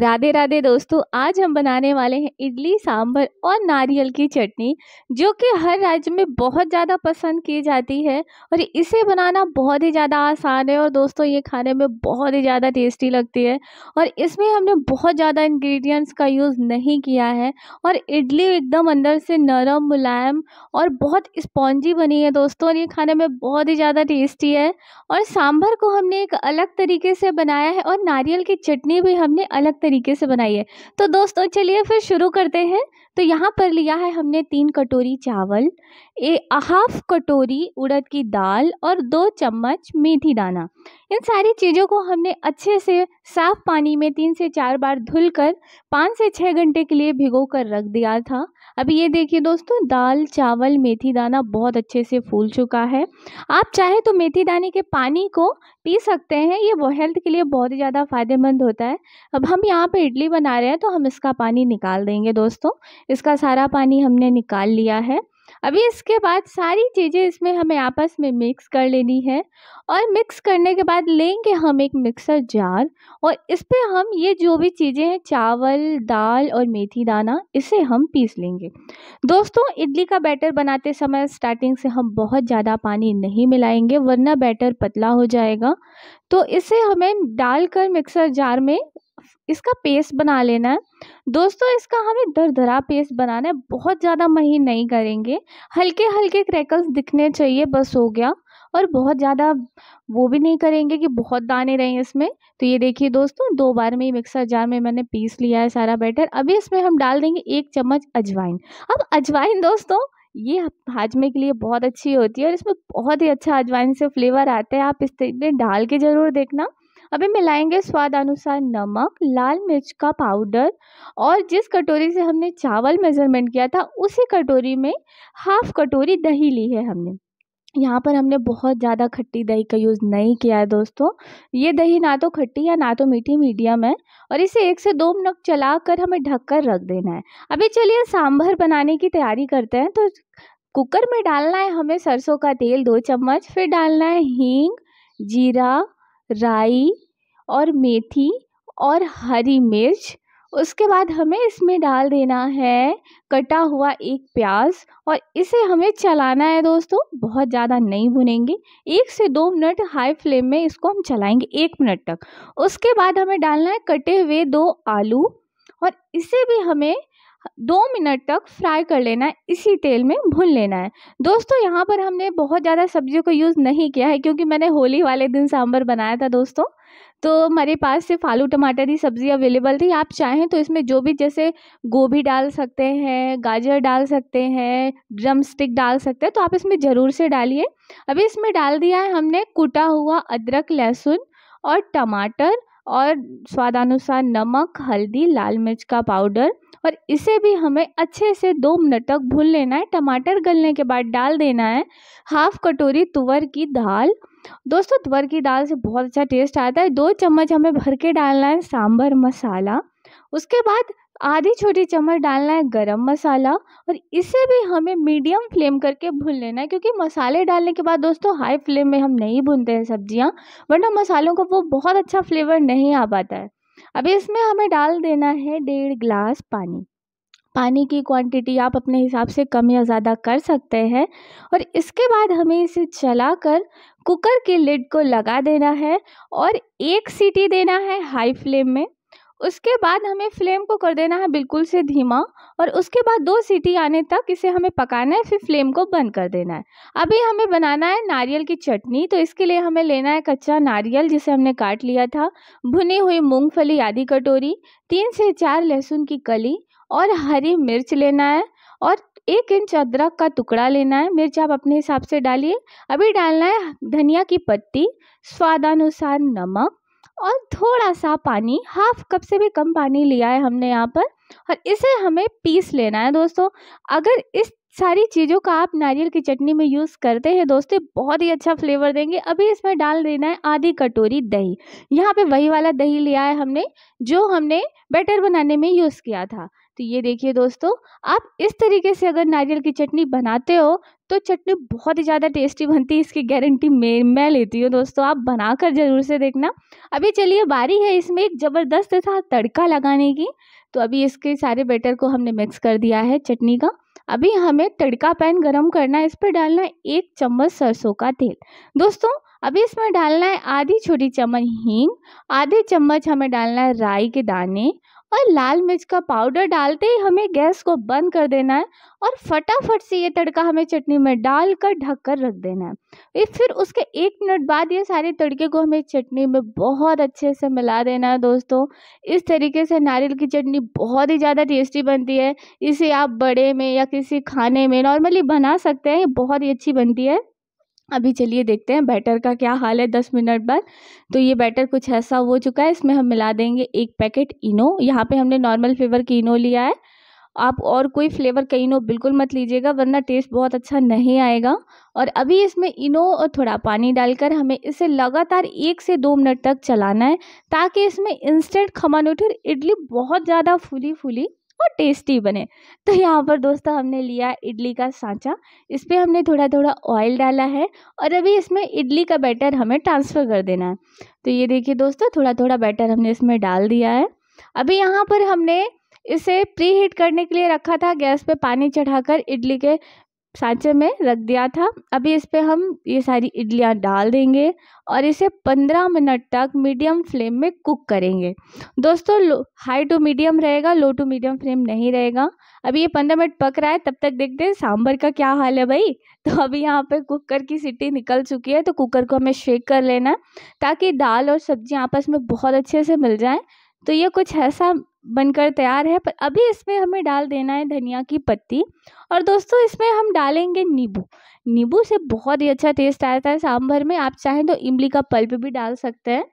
राधे राधे दोस्तों आज हम बनाने वाले हैं इडली सांभर और नारियल की चटनी जो कि हर राज्य में बहुत ज़्यादा पसंद की जाती है और इसे बनाना बहुत ही ज़्यादा आसान है और दोस्तों ये खाने में बहुत ही ज़्यादा टेस्टी लगती है और इसमें हमने बहुत ज़्यादा इंग्रेडिएंट्स का यूज़ नहीं किया है और इडली एकदम अंदर से नरम मुलायम और बहुत स्पॉन्जी बनी है दोस्तों और ये खाने में बहुत ही ज़्यादा टेस्टी है और सांभर को हमने एक अलग तरीके से बनाया है और नारियल की चटनी भी हमने अलग तरीके से बनाई है तो दोस्तों चलिए फिर शुरू करते हैं तो यहाँ पर लिया है हमने तीन कटोरी चावल ए हाफ कटोरी उड़द की दाल और दो चम्मच मेथी दाना इन सारी चीज़ों को हमने अच्छे से साफ पानी में तीन से चार बार धुल कर पाँच से छः घंटे के लिए भिगो कर रख दिया था अभी ये देखिए दोस्तों दाल चावल मेथी दाना बहुत अच्छे से फूल चुका है आप चाहे तो मेथी दाने के पानी को पी सकते हैं ये वो हेल्थ के लिए बहुत ही ज़्यादा फ़ायदेमंद होता है अब हम यहाँ पे इडली बना रहे हैं तो हम इसका पानी निकाल देंगे दोस्तों इसका सारा पानी हमने निकाल लिया है अभी इसके बाद सारी चीज़ें इसमें हमें आपस में मिक्स कर लेनी है और मिक्स करने के बाद लेंगे हम एक मिक्सर जार और इस पर हम ये जो भी चीज़ें हैं चावल दाल और मेथी दाना इसे हम पीस लेंगे दोस्तों इडली का बैटर बनाते समय स्टार्टिंग से हम बहुत ज़्यादा पानी नहीं मिलाएंगे वरना बैटर पतला हो जाएगा तो इसे हमें डालकर मिक्सर जार में इसका पेस्ट बना लेना है दोस्तों इसका हमें दरदरा पेस्ट बनाना है बहुत ज़्यादा महीन नहीं करेंगे हल्के हल्के क्रैकल्स दिखने चाहिए बस हो गया और बहुत ज़्यादा वो भी नहीं करेंगे कि बहुत दाने रहें इसमें तो ये देखिए दोस्तों दो बार में ही मिक्सर जार में मैंने पीस लिया है सारा बैटर अभी इसमें हम डाल देंगे एक चम्मच अजवाइन अब अजवाइन दोस्तों ये हाजमे के लिए बहुत अच्छी होती है और इसमें बहुत ही अच्छा अजवाइन से फ्लेवर आता है आप इस तरीके डाल के ज़रूर देखना अभी मिलाएंगे स्वाद अनुसार नमक लाल मिर्च का पाउडर और जिस कटोरी से हमने चावल मेज़रमेंट किया था उसी कटोरी में हाफ कटोरी दही ली है हमने यहाँ पर हमने बहुत ज़्यादा खट्टी दही का यूज़ नहीं किया है दोस्तों ये दही ना तो खट्टी या ना तो मीठी मीडियम है और इसे एक से दो मिनट चला कर हमें ढक कर रख देना है अभी चलिए सांभर बनाने की तैयारी करते हैं तो कुकर में डालना है हमें सरसों का तेल दो चम्मच फिर डालना है हींग जीरा राई और मेथी और हरी मिर्च उसके बाद हमें इसमें डाल देना है कटा हुआ एक प्याज और इसे हमें चलाना है दोस्तों बहुत ज़्यादा नहीं भुनेंगे एक से दो मिनट हाई फ्लेम में इसको हम चलाएंगे एक मिनट तक उसके बाद हमें डालना है कटे हुए दो आलू और इसे भी हमें दो मिनट तक फ्राई कर लेना है इसी तेल में भून लेना है दोस्तों यहाँ पर हमने बहुत ज़्यादा सब्जियों को यूज़ नहीं किया है क्योंकि मैंने होली वाले दिन सांभर बनाया था दोस्तों तो हमारे पास सिर्फ आलू टमाटर ही सब्ज़ी अवेलेबल थी आप चाहें तो इसमें जो भी जैसे गोभी डाल सकते हैं गाजर डाल सकते हैं ड्रम स्टिक डाल सकते हैं तो आप इसमें ज़रूर से डालिए अभी इसमें डाल दिया है हमने कूटा हुआ अदरक लहसुन और टमाटर और स्वादानुसार नमक हल्दी लाल मिर्च का पाउडर और इसे भी हमें अच्छे से दो मिनट तक भून लेना है टमाटर गलने के बाद डाल देना है हाफ कटोरी तुवर की दाल दोस्तों तुवर की दाल से बहुत अच्छा टेस्ट आता है दो चम्मच हमें भर के डालना है सांभर मसाला उसके बाद आधी छोटी चम्मच डालना है गरम मसाला और इसे भी हमें मीडियम फ्लेम करके भून लेना है क्योंकि मसाले डालने के बाद दोस्तों हाई फ्लेम में हम नहीं भूनते हैं सब्जियां वरना मसालों का वो बहुत अच्छा फ्लेवर नहीं आ पाता है अभी इसमें हमें डाल देना है डेढ़ ग्लास पानी पानी की क्वांटिटी आप अपने हिसाब से कम या ज़्यादा कर सकते हैं और इसके बाद हमें इसे चलाकर कुकर के लिड को लगा देना है और एक सीटी देना है हाई फ्लेम में उसके बाद हमें फ्लेम को कर देना है बिल्कुल से धीमा और उसके बाद दो सीटी आने तक इसे हमें पकाना है फिर फ्लेम को बंद कर देना है अभी हमें बनाना है नारियल की चटनी तो इसके लिए हमें लेना है कच्चा नारियल जिसे हमने काट लिया था भुनी हुई मूंगफली आधी कटोरी तीन से चार लहसुन की कली और हरी मिर्च लेना है और एक इंच अदरक का टुकड़ा लेना है मिर्च आप अपने हिसाब से डालिए अभी डालना है धनिया की पत्ती स्वादानुसार नमक और थोड़ा सा पानी हाफ कप से भी कम पानी लिया है हमने यहाँ पर और इसे हमें पीस लेना है दोस्तों अगर इस सारी चीज़ों का आप नारियल की चटनी में यूज़ करते हैं दोस्तों बहुत ही अच्छा फ्लेवर देंगे अभी इसमें डाल देना है आधी कटोरी दही यहाँ पे वही वाला दही लिया है हमने जो हमने बैटर बनाने में यूज़ किया था तो ये देखिए दोस्तों आप इस तरीके से अगर नारियल की चटनी बनाते हो तो चटनी बहुत ही ज़्यादा टेस्टी बनती है इसकी गारंटी मैं मैं लेती हूँ दोस्तों आप बनाकर ज़रूर से देखना अभी चलिए बारी है इसमें एक ज़बरदस्त सा तड़का लगाने की तो अभी इसके सारे बैटर को हमने मिक्स कर दिया है चटनी का अभी हमें तड़का पैन गरम करना है इस पर डालना है एक चम्मच सरसों का तेल दोस्तों अभी इसमें डालना है आधी छोटी चम्मच हींग आधे चम्मच हमें डालना है राई के दाने और लाल मिर्च का पाउडर डालते ही हमें गैस को बंद कर देना है और फटाफट से ये तड़का हमें चटनी में डाल कर ढक कर रख देना है फिर उसके एक मिनट बाद ये सारे तड़के को हमें चटनी में बहुत अच्छे से मिला देना है दोस्तों इस तरीके से नारियल की चटनी बहुत ही ज़्यादा टेस्टी बनती है इसे आप बड़े में या किसी खाने में नॉर्मली बना सकते हैं ये बहुत ही अच्छी बनती है अभी चलिए देखते हैं बैटर का क्या हाल है दस मिनट बाद तो ये बैटर कुछ ऐसा हो चुका है इसमें हम मिला देंगे एक पैकेट इनो यहाँ पे हमने नॉर्मल फ्लेवर की इनो लिया है आप और कोई फ्लेवर का इनो बिल्कुल मत लीजिएगा वरना टेस्ट बहुत अच्छा नहीं आएगा और अभी इसमें इनो और थोड़ा पानी डालकर हमें इसे लगातार एक से दो मिनट तक चलाना है ताकि इसमें इंस्टेंट खमानुठर इडली बहुत ज़्यादा फूली फूली और टेस्टी बने तो यहाँ पर दोस्तों हमने लिया इडली का सांचा इस पर हमने थोड़ा थोड़ा ऑयल डाला है और अभी इसमें इडली का बैटर हमें ट्रांसफ़र कर देना है तो ये देखिए दोस्तों थोड़ा थोड़ा बैटर हमने इसमें डाल दिया है अभी यहाँ पर हमने इसे प्री हीट करने के लिए रखा था गैस पे पानी चढ़ाकर इडली के सांचे में रख दिया था अभी इस पर हम ये सारी इडलियाँ डाल देंगे और इसे पंद्रह मिनट तक मीडियम फ्लेम में कुक करेंगे दोस्तों हाई टू मीडियम रहेगा लो टू मीडियम फ्लेम नहीं रहेगा अभी ये पंद्रह मिनट पक रहा है तब तक देखते हैं सांभर का क्या हाल है भाई तो अभी यहाँ पे कुकर की सीटी निकल चुकी है तो कुकर को हमें शेक कर लेना है ताकि दाल और सब्जी आपस में बहुत अच्छे से मिल जाएँ तो ये कुछ ऐसा बनकर तैयार है पर अभी इसमें हमें डाल देना है धनिया की पत्ती और दोस्तों इसमें हम डालेंगे नींबू नींबू से बहुत ही अच्छा टेस्ट आता है सांभर में आप चाहें तो इमली का पल्प भी डाल सकते हैं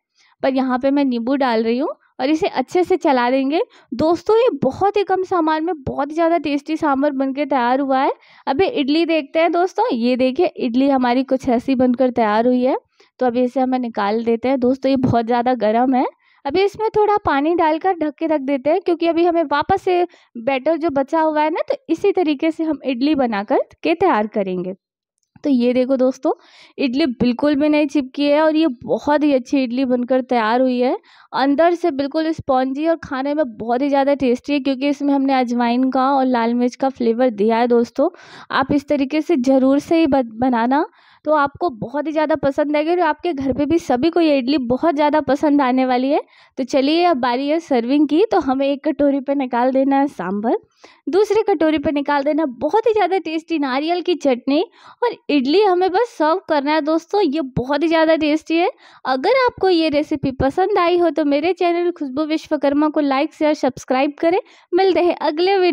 पर यहाँ पे मैं नींबू डाल रही हूँ और इसे अच्छे से चला देंगे दोस्तों ये बहुत ही कम सामान में बहुत ही ज़्यादा टेस्टी सांभर बनकर तैयार हुआ है अभी इडली देखते हैं दोस्तों ये देखिए इडली हमारी कुछ ऐसी बनकर तैयार हुई है तो अभी इसे हमें निकाल देते हैं दोस्तों ये बहुत ज़्यादा गर्म है अभी इसमें थोड़ा पानी डालकर ढक के रख देते हैं क्योंकि अभी हमें वापस से बैटर जो बचा हुआ है ना तो इसी तरीके से हम इडली बनाकर के तैयार करेंगे तो ये देखो दोस्तों इडली बिल्कुल भी नहीं चिपकी है और ये बहुत ही अच्छी इडली बनकर तैयार हुई है अंदर से बिल्कुल स्पॉन्जी और खाने में बहुत ही ज़्यादा टेस्टी है क्योंकि इसमें हमने अजवाइन का और लाल मिर्च का फ्लेवर दिया है दोस्तों आप इस तरीके से ज़रूर से ही बनाना तो आपको बहुत ही ज़्यादा पसंद आएगी और आपके घर पे भी सभी को ये इडली बहुत ज़्यादा पसंद आने वाली है तो चलिए अब बारी है सर्विंग की तो हमें एक कटोरी पे निकाल देना है सांभर दूसरे कटोरी पे निकाल देना बहुत ही ज़्यादा टेस्टी नारियल की चटनी और इडली हमें बस सर्व करना है दोस्तों ये बहुत ही ज़्यादा टेस्टी है अगर आपको ये रेसिपी पसंद आई हो तो मेरे चैनल खुशबू विश्वकर्मा को लाइक शेयर सब्सक्राइब करें मिलते हैं अगले वीडियो